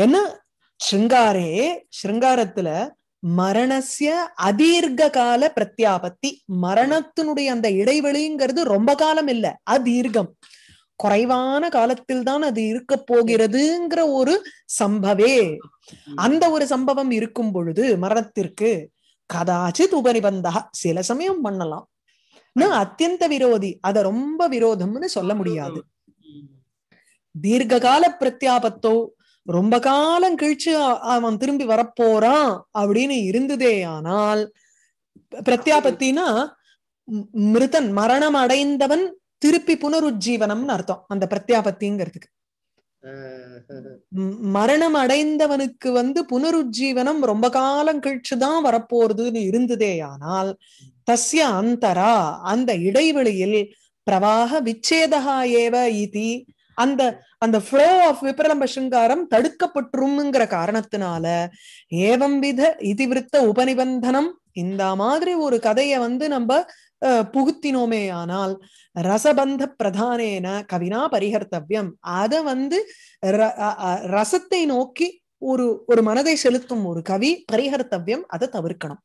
என்ன ஸ்ருங்காரே ஸ்ருங்காரத்துல மரணசிய அதீர்க கால பிரத்யாபத்தி மரணத்தினுடைய அந்த இடைவெளிங்கிறது ரொம்ப காலம் இல்ல அதீர்க்கம் குறைவான காலத்தில் தான் அது இருக்க போகிறதுங்கிற ஒரு சம்பவே அந்த ஒரு சம்பவம் இருக்கும் பொழுது மரணத்திற்கு கதாச்சித் உபநிபந்தா சில சமயம் பண்ணலாம் அத்தியந்த விரோதி அத ரொம்ப விரோதம்னு சொல்ல முடியாது தீர்க்க பிரத்யாபத்தோ ரொம்ப காலம் கழிச்சு அவன் திரும்பி வரப்போறான் அப்படின்னு இருந்ததே ஆனால் பிரத்யாபத்தினா மிருதன் மரணம் அடைந்தவன் திருப்பி புனருஜீவனம்னு அர்த்தம் அந்த பிரத்யாபத்திங்கிறதுக்கு மரணம் அடைந்தவனுக்கு வந்து புனருஜீவனம் ரொம்ப காலம் கழிச்சுதான் வரப்போறதுன்னு இருந்ததே ஆனால் தஸ்ய அந்தரா அந்த இடைவெளியில் பிரவாக விச்சேதகா ஏவ இதி அந்த அந்த ஃப்ளோ ஆஃப் விபரம்ப சிங்காரம் தடுக்கப்பட்டுருங்கிற காரணத்தினால ஏவம் வித இதிவிருத்த உபநிபந்தனம் இந்த மாதிரி ஒரு கதையை வந்து நம்ம புகுத்தினோமே ஆனால் ரசபந்த பிரதானேன கவினா பரிகர்த்தவியம் அத வந்து ரசத்தை நோக்கி ஒரு ஒரு மனதை செலுத்தும் ஒரு கவி பரிகர்த்தவியம் அதை தவிர்க்கணும்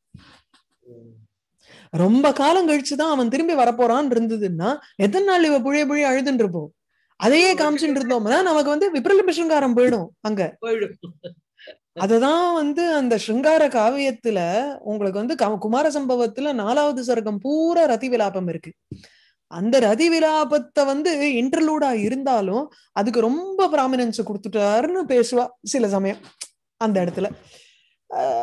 ரொம்ப காலம் கழிச்சுதான் அவன் திரும்பி வரப்போறான்னு இருந்ததுன்னா எத்தனை நாள் இவ புழிய புழிய அழுதுன்னு அதையே காமிச்சுட்டு இருந்தோம்னா நமக்கு வந்து விபரலிம்ப சிங்காரம் போயிடும் அங்க அததான் வந்து அந்த சிங்கார காவியத்துல உங்களுக்கு வந்து குமார சம்பவத்துல நாலாவது சர்க்கம் பூரா ரதி விலாபம் இருக்கு அந்த ரதி விலாபத்தை வந்து இன்டர்லூடா இருந்தாலும் அதுக்கு ரொம்ப ப்ராமினன்ஸ் கொடுத்துட்டாருன்னு பேசுவா சில சமயம் அந்த இடத்துல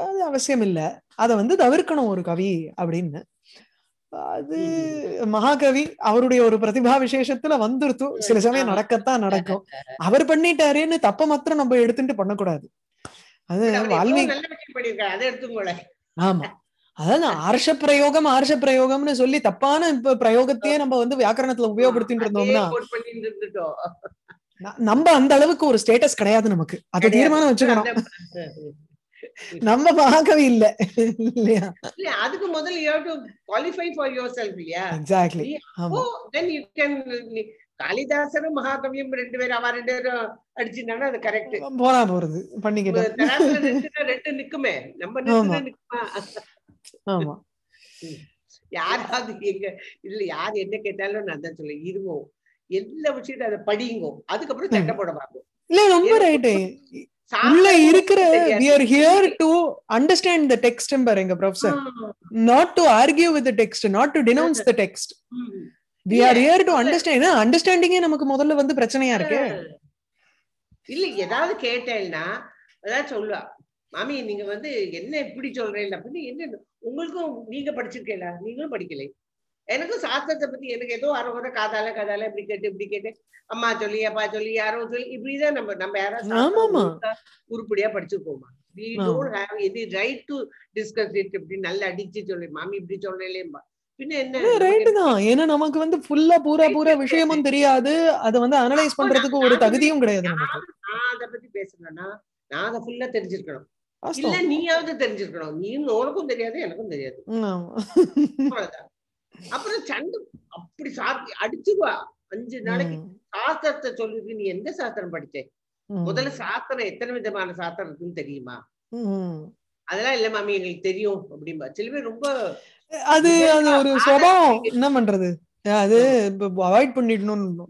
அது அவசியம் இல்லை அதை வந்து தவிர்க்கணும் ஒரு கவி அப்படின்னு அது மகாகவி அவருடைய ஒரு பிரதிபா விசேஷத்துல வந்துருத்தும் சில சமயம் நடக்கத்தான் நடக்கும் அவர் பண்ணிட்டாருன்னு தப்ப மாத்திரம் நம்ம எடுத்துட்டு பண்ணக்கூடாது அது ஆமா அதான் ஆர்ஷ பிரயோகம் ஆர்ஷ பிரயோகம்னு சொல்லி தப்பான பிரயோகத்தையே நம்ம வந்து வியாக்கரணத்துல உபயோகப்படுத்திட்டு இருந்தோம்னா நம்ம அந்த அளவுக்கு ஒரு ஸ்டேட்டஸ் கிடையாது நமக்கு அதை தீர்மானம் வச்சுக்கணும் [LAUGHS] நம்ம பார்க்கவே இல்ல இல்லையா இல்ல அதுக்கு முதல்ல you have to qualify for yourself இல்லையா எக்ஸாக்ட்லி அப்போ தென் யூ கேன் காளிதாசரும் மகாகவியும் ரெண்டு பேரும் அவன் ரெண்டு பேரும் அடிச்சிருந்தாங்க அது கரெக்ட் போனா போறது பண்ணிக்கிட்டு ரெண்டு நிக்குமே நம்ம நிக்குமா ஆமா யாராவது எங்க இதுல யார் என்ன கேட்டாலும் நான் தான் சொல்லுவேன் இருவோம் எல்லா விஷயத்தையும் அதை படியுங்க அதுக்கப்புறம் சண்டை போட பார்ப்போம் இல்ல ரொம்ப ரைட்டு ஹியர் டு அண்டர்ஸ்டாண்ட் பாருங்க not to with not text we are here to அண்டர்ஸ்டாண்டிங்கே நமக்கு முதல்ல வந்து பிரச்சனையா இருக்கு இல்ல ஏதாவது கேட்டேன்னா சொல்லுவா மாமி நீங்க வந்து என்ன எப்படி சொல்றீங்க அப்படின்னு என்ன உங்களுக்கும் நீங்க படிச்சிருக்கீங்களா நீங்களும் படிக்கலை எனக்கும் சாஸ்திரத்தை பத்தி எனக்கு ஏதோ அரை காதால காதால இப்படி கேட்டு இப்படி கேட்டு அம்மா சொல்லி அப்பா சொல்லி யாரோ சொல்லி இப்படிதான் நம்ம நம்ம யாராவது உருப்படியா படிச்சிருக்கோமா we don't have any right to discuss it இப்படி நல்லா அடிச்சு சொல்லி மாமி இப்படி சொல்லலேம்பா ஏன்னா நமக்கு வந்து ஃபுல்லா பூரா பூரா விஷயமும் தெரியாது வந்து அனலைஸ் பண்றதுக்கு ஒரு தகுதியும் கிடையாது நான் பத்தி நான் அதை ஃபுல்லா தெரிஞ்சிருக்கணும் நீயாவது தெரிஞ்சிருக்கணும் நீ உனக்கும் தெரியாது எனக்கும் தெரியாது அவ்வளவுதான் அப்புறம் சண்டை அப்படி சாத்தி அடிச்சுவா அஞ்சு நாளைக்கு சாஸ்திரத்தை சொல்லுது நீ எந்த சாஸ்திரம் படிச்ச முதல்ல சாஸ்திரம் எத்தனை விதமான சாஸ்திரம் இருக்குன்னு தெரியுமா அதெல்லாம் இல்ல மாமி எங்களுக்கு தெரியும் அப்படிம்பா சில பேர் ரொம்ப அது அது ஒரு சுபாவம் என்ன பண்றது அது அவாய்ட் பண்ணிடணும்னு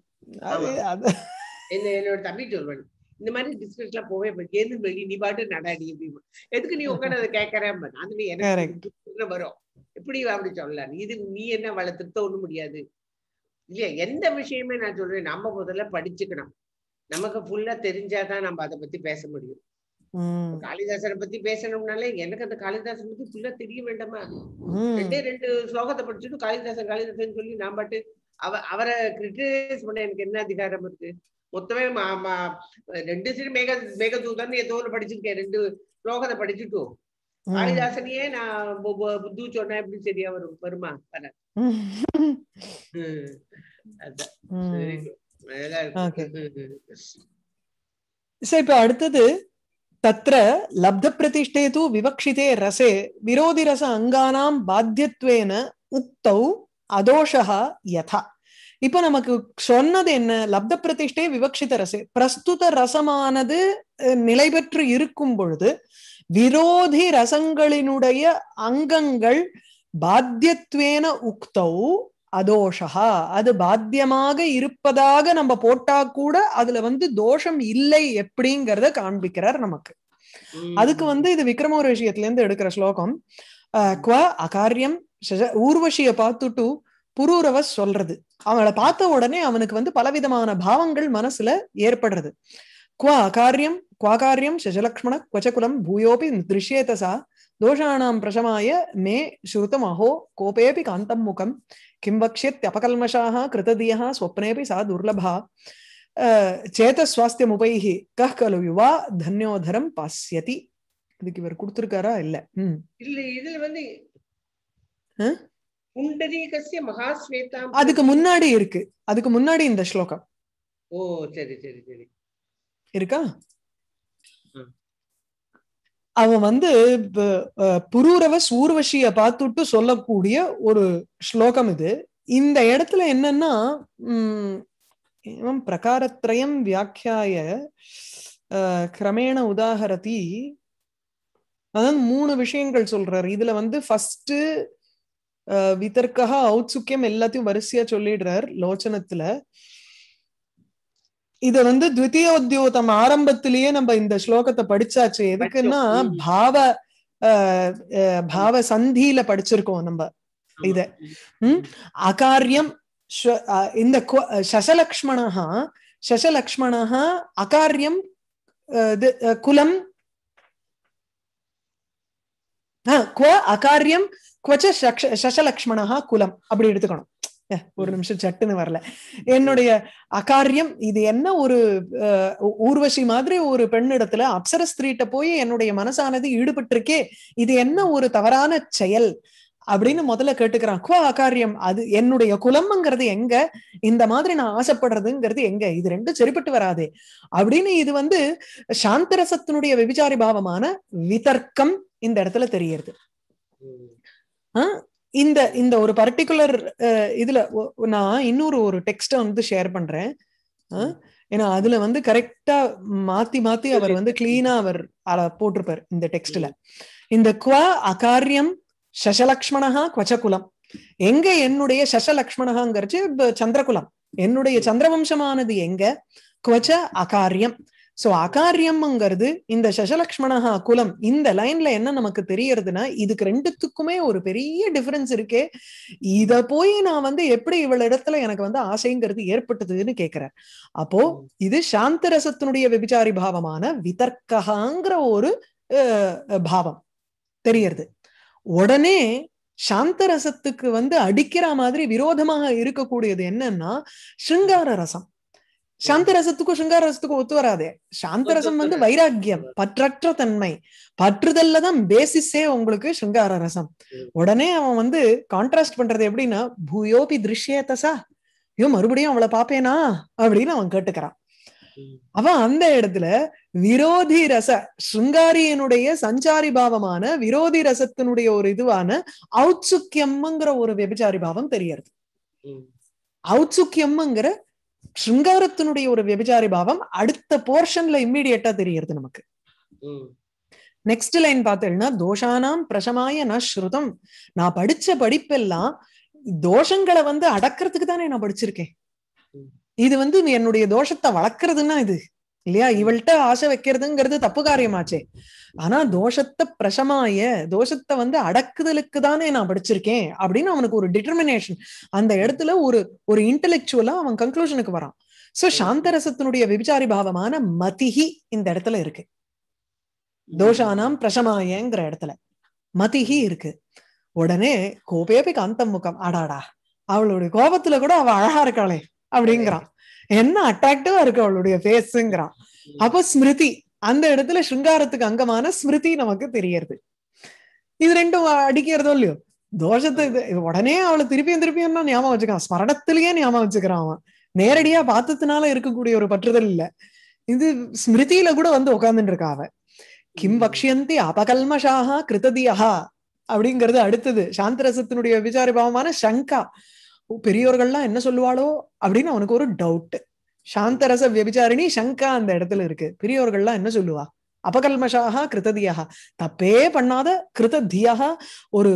என்ன என்னோட தம்பி சொல்வேன் இந்த மாதிரி டிஸ்கஸ் எல்லாம் போவே கேந்து வெளி நீ பாட்டு நடாடி அப்படின்னு எதுக்கு நீ உட்காந்து அதை கேட்கற அது வரும் எப்படி அப்படி சொல்லலாம் இது நீ என்ன திருத்த ஒண்ணு முடியாது இல்லையா எந்த விஷயமே நான் சொல்றேன் நம்ம முதல்ல படிச்சுக்கணும் நமக்கு ஃபுல்லா தெரிஞ்சாதான் நம்ம அதை பத்தி பேச முடியும் காளிதாசனை பத்தி பேசணும்னாலே எனக்கு அந்த காளிதாசன் பத்தி ஃபுல்லா தெரிய வேண்டாமா ரெண்டே ரெண்டு ஸ்லோகத்தை படிச்சுட்டு காளிதாசன் காளிதாசன் சொல்லி நான் பாட்டு அவ அவரை கிரிட்டிசைஸ் பண்ண எனக்கு என்ன அதிகாரம் இருக்கு மொத்தமே ரெண்டு சீடு மேக மேகதூதன் ஏதோ ஒன்று படிச்சிருக்கேன் ரெண்டு ஸ்லோகத்தை படிச்சுட்டு காளிதாசனையே நான் புத்து சொன்னா எப்படி சரியா வரும் வருமா வர [LAUGHS] இப்ப அடுத்தது தத்திர லப்த பிரதிஷ்டே தூ விவக்ஷிதே ரசே விரோதி ரச அங்கானாம் பாத்தியத்வேன உக்தௌ அதோஷா யதா இப்ப நமக்கு சொன்னது என்ன லப்த பிரதிஷ்டே விவக்ஷித ரசே பிரஸ்துத ரசமானது நிலை இருக்கும் பொழுது விரோதி ரசங்களினுடைய அங்கங்கள் பாத்தியத்வேன உக்தௌ அதோஷா அது பாத்தியமாக இருப்பதாக நம்ம போட்டா கூட அதுல வந்து தோஷம் இல்லை எப்படிங்கிறத காண்பிக்கிறார் நமக்கு அதுக்கு வந்து இது விக்ரமோர் விஷயத்துல இருந்து எடுக்கிற ஸ்லோகம் குவ அகாரியம் ஊர்வசிய பார்த்துட்டு புரூரவ சொல்றது அவளை பார்த்த உடனே அவனுக்கு வந்து பலவிதமான பாவங்கள் மனசுல ஏற்படுறது क्व अकार्यं क्वाकार्यं शशलक्ष्मण क्वचकुलं भूयोऽपि दृश्येत सा दोषाणां प्रशमाय मे श्रुतमहो कोपेऽपि कान्तं मुखं किं वक्ष्यत्यपकल्मषाः कृतदीयः स्वप्नेऽपि सा दुर्लभा சேதஸ்வாஸ்தியமுபைஹி கஹ் கலு யுவா தன்யோதரம் பாஸ்யதி இதுக்கு இவர் கொடுத்திருக்காரா இல்ல இல்ல இதுல வந்து புண்டரீகசிய மகாஸ்வேதா அதுக்கு முன்னாடி இருக்கு அதுக்கு முன்னாடி இந்த ஸ்லோகம் ஓ சரி சரி சரி இருக்கா அவன் வந்து புரூரவஸ் ஊர்வசிய பார்த்துட்டு சொல்லக்கூடிய ஒரு ஸ்லோகம் இது இந்த இடத்துல என்னன்னா உம் பிரகாரத்ரயம் வியாக்கியாய கிரமேண உதாகரதி அதான் மூணு விஷயங்கள் சொல்றாரு இதுல வந்து ஃபர்ஸ்ட் விதர்க்கா ஔத்சுக்கியம் எல்லாத்தையும் வரிசையா சொல்லிடுறார் லோச்சனத்துல இத வந்து உத்தியோகம் ஆரம்பத்திலேயே நம்ம இந்த ஸ்லோகத்தை படிச்சாச்சு எதுக்குன்னா பாவ பாவ சந்தியில படிச்சிருக்கோம் நம்ம இத உம் அகாரியம் இந்த சசலக்ஷ்மணா சசலக்ஷ்மணா அகாரியம் குலம் குவ அகாரியம் குவச்ச சசலக்ஷ்மணா குலம் அப்படி எடுத்துக்கணும் [LAUGHS] ஒரு நிமிஷம் சட்டுன்னு வரல என்னுடைய அகாரியம் இது என்ன ஒரு ஊர்வசி மாதிரி ஒரு பெண்ணிடத்துல அப்சர ஸ்திரீட்ட போய் என்னுடைய மனசானது ஈடுபட்டு இருக்கே இது என்ன ஒரு தவறான செயல் அப்படின்னு முதல்ல கேட்டுக்கிறான் குவா அகாரியம் அது என்னுடைய குலம்ங்கிறது எங்க இந்த மாதிரி நான் ஆசைப்படுறதுங்கிறது எங்க இது ரெண்டும் சரிப்பட்டு வராது அப்படின்னு இது வந்து சாந்தரசத்தினுடைய விபிச்சாரி பாவமான விதர்க்கம் இந்த இடத்துல தெரியறது இந்த இந்த ஒரு பர்டிகுலர் இதுல நான் இன்னொரு ஒரு டெக்ஸ்ட வந்து ஷேர் பண்றேன் ஏன்னா அதுல வந்து கரெக்டா மாத்தி மாத்தி அவர் வந்து கிளீனா அவர் போட்டிருப்பார் இந்த டெக்ஸ்ட்ல இந்த குவ அகாரியம் சசலக்ஷ்மணா குவச்சகுலம் எங்க என்னுடைய சசலக்ஷ்மணாங்கிறச்சு சந்திரகுலம் என்னுடைய சந்திரவம்சமானது எங்க குவச்ச அகாரியம் சோ அகாரியம்ங்கிறது இந்த சசலக்ஷ்மணஹா குலம் இந்த லைன்ல என்ன நமக்கு தெரியறதுன்னா இதுக்கு ரெண்டுத்துக்குமே ஒரு பெரிய டிஃபரன்ஸ் இருக்கே இத போய் நான் வந்து எப்படி இவள் இடத்துல எனக்கு வந்து ஆசைங்கிறது ஏற்பட்டதுன்னு கேக்குற அப்போ இது சாந்த ரசத்தினுடைய விபிச்சாரி பாவமான விதர்க்கஹாங்கிற ஒரு பாவம் தெரியறது உடனே சாந்த ரசத்துக்கு வந்து அடிக்கிற மாதிரி விரோதமாக இருக்கக்கூடியது என்னன்னா சிருங்கார ரசம் சாந்த ரசத்துக்கும் சிங்கார ரசத்துக்கும் ஒத்து வராது சாந்த ரசம் வந்து வைராக்கியம் பற்றற்ற தன்மை பற்றுதல்ல தான் பேசிஸே உங்களுக்கு சுங்கார ரசம் உடனே அவன் வந்து கான்ட்ராஸ்ட் பண்றது எப்படின்னா பூயோபி தசா ஐயோ மறுபடியும் அவளை பாப்பேனா அப்படின்னு அவன் கேட்டுக்கிறான் அவன் அந்த இடத்துல விரோதி ரச சுங்காரியனுடைய சஞ்சாரி பாவமான விரோதி ரசத்தினுடைய ஒரு இதுவான அவுச்சுக்கியம்ங்கிற ஒரு வெபிச்சாரி பாவம் தெரியறது அவுச்சுக்கியம்ங்கிற ஸ்ருங்காரத்தினுடைய ஒரு வெபிச்சாரி பாவம் அடுத்த போர்ஷன்ல இம்மீடியட்டா தெரியறது நமக்கு நெக்ஸ்ட் லைன் பார்த்தேன்னா தோஷானாம் பிரசமாய நான் ஸ்ருதம் நான் படிச்ச படிப்பெல்லாம் தோஷங்களை வந்து அடக்கிறதுக்கு தானே நான் படிச்சிருக்கேன் இது வந்து என்னுடைய தோஷத்தை வளர்க்கறதுன்னா இது இல்லையா இவள்கிட்ட ஆசை வைக்கிறதுங்கிறது தப்பு காரியமாச்சே ஆனா தோஷத்தை பிரசமாய தோஷத்தை வந்து அடக்குதலுக்கு தானே நான் படிச்சிருக்கேன் அப்படின்னு அவனுக்கு ஒரு டிட்டர்மினேஷன் அந்த இடத்துல ஒரு ஒரு இன்டலெக்சுவலா அவன் கன்க்ளூஷனுக்கு வரான் சோ சாந்தரசத்தினுடைய விபிச்சாரி பாவமான மதிஹி இந்த இடத்துல இருக்கு தோஷானாம் பிரசமாயங்கிற இடத்துல மதிஹி இருக்கு உடனே கோபேபி காந்தம் முகம் அடாடா அவளுடைய கோபத்துல கூட அவ அழகா இருக்காளே அப்படிங்கிறான் என்ன அட்ராக்டிவா இருக்கு அவளுடைய பேஸுங்கிறான் அப்ப ஸ்மிருதி அந்த இடத்துல ஸ்ருங்காரத்துக்கு அங்கமான ஸ்மிருதி நமக்கு தெரியறது இது ரெண்டும் அடிக்கிறதோ இல்லையோ தோஷத்தை உடனே அவளை திருப்பியும் திருப்பியும் தான் ஞாபகம் வச்சுக்கான் ஸ்மரணத்திலேயே ஞாபகம் வச்சுக்கிறான் அவன் நேரடியா பார்த்ததுனால இருக்கக்கூடிய ஒரு பற்றுதல் இல்ல இது ஸ்மிருதியில கூட வந்து உட்கார்ந்துட்டு இருக்கா அவ கிம் பக்ஷியந்தி அபகல்மஷாகா கிருததியஹா அப்படிங்கிறது அடுத்தது சாந்தரசத்தினுடைய விசாரபாவமான சங்கா பெரியோர்கள்லாம் என்ன சொல்லுவாளோ அப்படின்னு அவனுக்கு ஒரு டவுட் சாந்தரச வியபிச்சாரிணி சங்கா அந்த இடத்துல இருக்கு பெரியோர்கள்லாம் என்ன சொல்லுவா அபகல்மஷாக கிருததியாக தப்பே பண்ணாத கிருததியாக ஒரு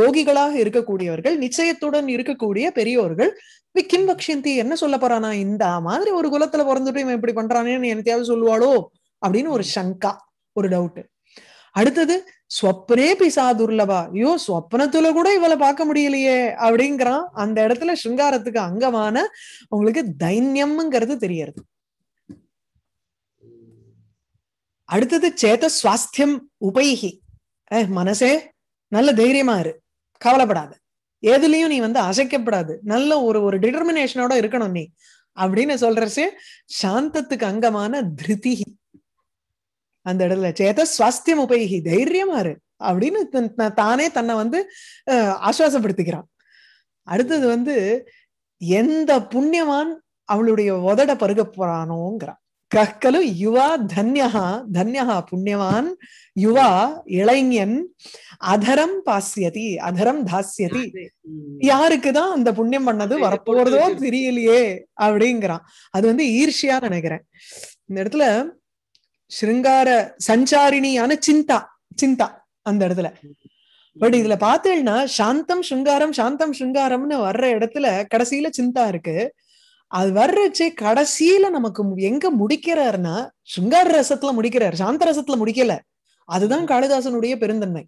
யோகிகளாக இருக்கக்கூடியவர்கள் நிச்சயத்துடன் இருக்கக்கூடிய பெரியோர்கள் விக்கின் பக்ஷந்தி என்ன சொல்ல போறானா இந்த மாதிரி ஒரு குலத்துல பிறந்துட்டு இவன் இப்படி பண்றானேன்னு என்னத்தையாவது சொல்லுவாளோ அப்படின்னு ஒரு சங்கா ஒரு டவுட் அடுத்தது ஸ்வப்னே பிசா துர்லபா ஐயோ ஸ்வப்னத்துல கூட இவளை பார்க்க முடியலையே அப்படிங்கிறான் அந்த இடத்துல ஸ்ருங்காரத்துக்கு அங்கமான உங்களுக்கு தைன்யம்ங்கிறது தெரியறது அடுத்தது சேத சுவாஸ்தியம் உபயகி மனசே நல்ல தைரியமா இரு கவலைப்படாத எதுலயும் நீ வந்து அசைக்கப்படாது நல்ல ஒரு ஒரு டிடர்மினேஷனோட இருக்கணும் நீ அப்படின்னு சொல்றச்சு சாந்தத்துக்கு அங்கமான திருதிகி அந்த இடத்துல சேத சுவாஸ்தியம் உபயோகி தைரியமா இரு அப்படின்னு தானே தன்னை வந்து ஆசுவாசப்படுத்திக்கிறான் அடுத்தது வந்து எந்த புண்ணியவான் அவளுடைய உதட பருக போறானோங்கிறான் கக்கலு யுவா தன்யா தன்யா புண்ணியவான் யுவா இளைஞன் அதரம் பாசியதி அதரம் தாசியதி யாருக்குதான் அந்த புண்ணியம் பண்ணது வரப்போறதோ தெரியலையே அப்படிங்கிறான் அது வந்து ஈர்ஷியா நினைக்கிறேன் இந்த இடத்துல ஸ்ருங்கார சஞ்சாரிணியான சிந்தா சிந்தா அந்த இடத்துல பட் இதுல பாத்தீங்கன்னா சாந்தம் ஸ்ருங்காரம் சாந்தம் ஸ்ருங்காரம்னு வர்ற இடத்துல கடைசியில சிந்தா இருக்கு அது வர்றச்சு கடைசியில நமக்கு எங்க முடிக்கிறாருன்னா சுங்கார ரசத்துல முடிக்கிறார் சாந்த ரசத்துல முடிக்கல அதுதான் காளிதாசனுடைய பெருந்தன்மை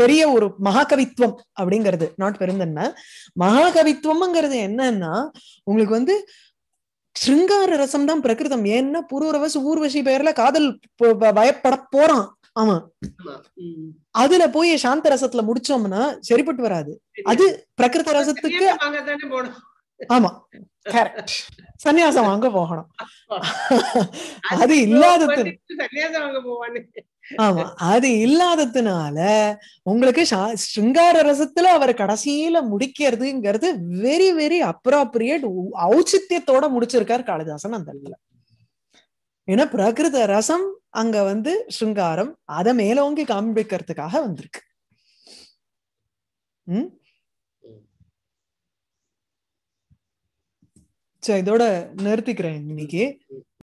பெரிய ஒரு மகாகவித்வம் அப்படிங்கிறது நாட் பெருந்தன்மை மகாகவித்வம்ங்கிறது என்னன்னா உங்களுக்கு வந்து சிருங்கார ரசம் தான் பிரகிருதம் ஏன்னா பூர்வரவசு ஊர்வசி பெயர்ல காதல் பயப்பட போறான் ஆமா அதுல போய் சாந்த ரசத்துல முடிச்சோம்னா சரிப்பட்டு வராது அது பிரகிருத ரசத்துக்கு ஆமா கரெக்ட் சன்னியாசம் வாங்க போகணும் அது இல்லாதது ஆமா அது இல்லாததுனால உங்களுக்கு சிங்கார ரசத்துல அவர் கடைசியில முடிக்கிறதுங்கிறது வெரி வெரி அப்ராப்ரியேட் ஔச்சித்தியத்தோட முடிச்சிருக்காரு காளிதாசன் அந்த இடத்துல ஏன்னா பிரகிருத ரசம் அங்க வந்து சிங்காரம் அதை மேலோங்கி காண்பிக்கிறதுக்காக வந்திருக்கு உம் இதோட நிறுத்திக்கிறேன் இன்னைக்கு